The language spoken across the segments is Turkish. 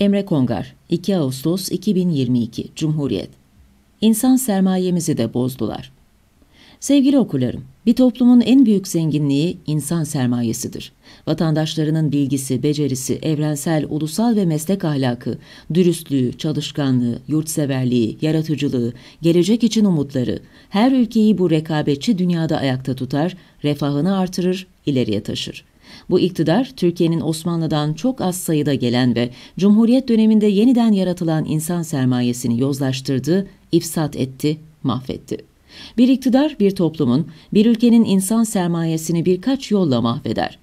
Emre Kongar, 2 Ağustos 2022, Cumhuriyet. İnsan sermayemizi de bozdular. Sevgili okurlarım, bir toplumun en büyük zenginliği insan sermayesidir. Vatandaşlarının bilgisi, becerisi, evrensel, ulusal ve meslek ahlakı, dürüstlüğü, çalışkanlığı, yurtseverliği, yaratıcılığı, gelecek için umutları, her ülkeyi bu rekabetçi dünyada ayakta tutar, refahını artırır, ileriye taşır. Bu iktidar Türkiye'nin Osmanlı'dan çok az sayıda gelen ve Cumhuriyet döneminde yeniden yaratılan insan sermayesini yozlaştırdı, ifsat etti, mahvetti. Bir iktidar bir toplumun, bir ülkenin insan sermayesini birkaç yolla mahveder.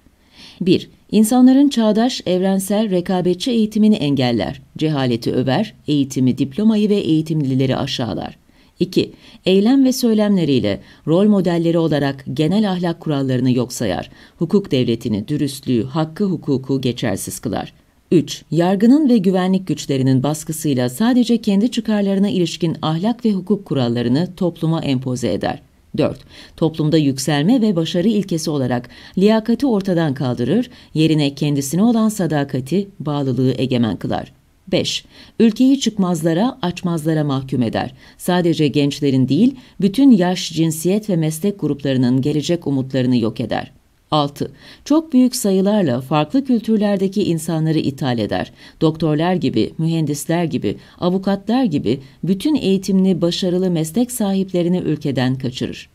1. İnsanların çağdaş, evrensel, rekabetçi eğitimini engeller, cehaleti över, eğitimi, diplomayı ve eğitimlileri aşağılar. 2. Eylem ve söylemleriyle rol modelleri olarak genel ahlak kurallarını yok sayar, hukuk devletini, dürüstlüğü, hakkı hukuku geçersiz kılar. 3. Yargının ve güvenlik güçlerinin baskısıyla sadece kendi çıkarlarına ilişkin ahlak ve hukuk kurallarını topluma empoze eder. 4. Toplumda yükselme ve başarı ilkesi olarak liyakati ortadan kaldırır, yerine kendisine olan sadakati, bağlılığı egemen kılar. 5. Ülkeyi çıkmazlara, açmazlara mahkum eder. Sadece gençlerin değil, bütün yaş, cinsiyet ve meslek gruplarının gelecek umutlarını yok eder. 6. Çok büyük sayılarla farklı kültürlerdeki insanları ithal eder. Doktorlar gibi, mühendisler gibi, avukatlar gibi bütün eğitimli, başarılı meslek sahiplerini ülkeden kaçırır.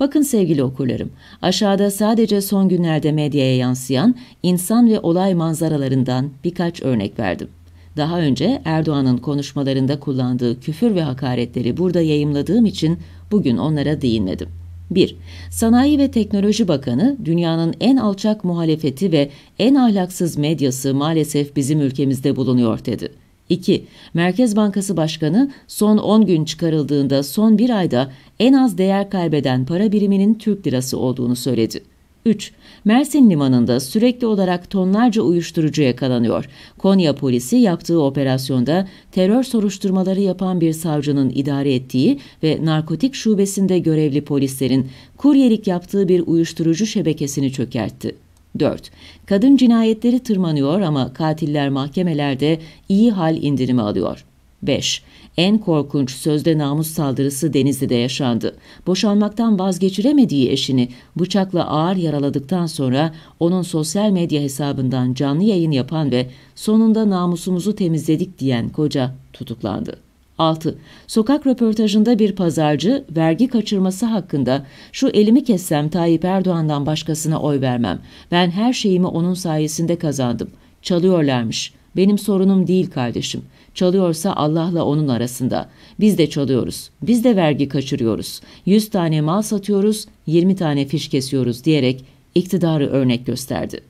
Bakın sevgili okurlarım, aşağıda sadece son günlerde medyaya yansıyan insan ve olay manzaralarından birkaç örnek verdim. Daha önce Erdoğan'ın konuşmalarında kullandığı küfür ve hakaretleri burada yayımladığım için bugün onlara değinmedim. 1. Sanayi ve Teknoloji Bakanı, dünyanın en alçak muhalefeti ve en ahlaksız medyası maalesef bizim ülkemizde bulunuyor dedi. 2. Merkez Bankası Başkanı son 10 gün çıkarıldığında son bir ayda en az değer kaybeden para biriminin Türk lirası olduğunu söyledi. 3. Mersin limanında sürekli olarak tonlarca uyuşturucu yakalanıyor. Konya polisi yaptığı operasyonda terör soruşturmaları yapan bir savcının idare ettiği ve narkotik şubesinde görevli polislerin kuryelik yaptığı bir uyuşturucu şebekesini çökertti. 4. Kadın cinayetleri tırmanıyor ama katiller mahkemelerde iyi hal indirimi alıyor. 5. En korkunç sözde namus saldırısı Denizli'de yaşandı. Boşanmaktan vazgeçiremediği eşini bıçakla ağır yaraladıktan sonra onun sosyal medya hesabından canlı yayın yapan ve sonunda namusumuzu temizledik diyen koca tutuklandı. 6. Sokak röportajında bir pazarcı vergi kaçırması hakkında şu elimi kessem Tayyip Erdoğan'dan başkasına oy vermem. Ben her şeyimi onun sayesinde kazandım. Çalıyorlarmış.'' Benim sorunum değil kardeşim. Çalıyorsa Allah'la onun arasında. Biz de çalıyoruz. Biz de vergi kaçırıyoruz. yüz tane mal satıyoruz, yirmi tane fiş kesiyoruz diyerek iktidarı örnek gösterdi.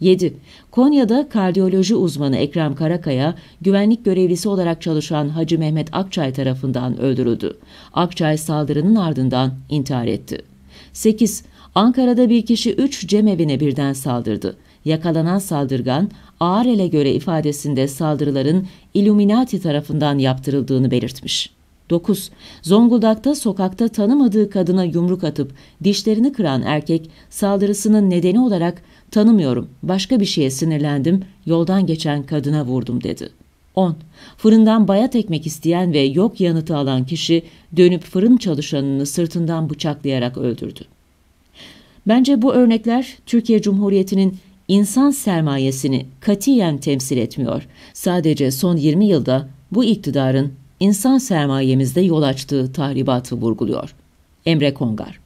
7. Konya'da kardiyoloji uzmanı Ekrem Karakaya, güvenlik görevlisi olarak çalışan Hacı Mehmet Akçay tarafından öldürüldü. Akçay saldırının ardından intihar etti. 8. Ankara'da bir kişi 3 cemevine birden saldırdı. Yakalanan saldırgan ele göre ifadesinde saldırıların Illuminati tarafından yaptırıldığını belirtmiş. 9. Zonguldak'ta sokakta tanımadığı kadına yumruk atıp dişlerini kıran erkek saldırısının nedeni olarak tanımıyorum, başka bir şeye sinirlendim, yoldan geçen kadına vurdum dedi. 10. Fırından bayat ekmek isteyen ve yok yanıtı alan kişi dönüp fırın çalışanını sırtından bıçaklayarak öldürdü. Bence bu örnekler Türkiye Cumhuriyeti'nin insan sermayesini katiyen temsil etmiyor. Sadece son 20 yılda bu iktidarın insan sermayemizde yol açtığı tahribatı vurguluyor. Emre Kongar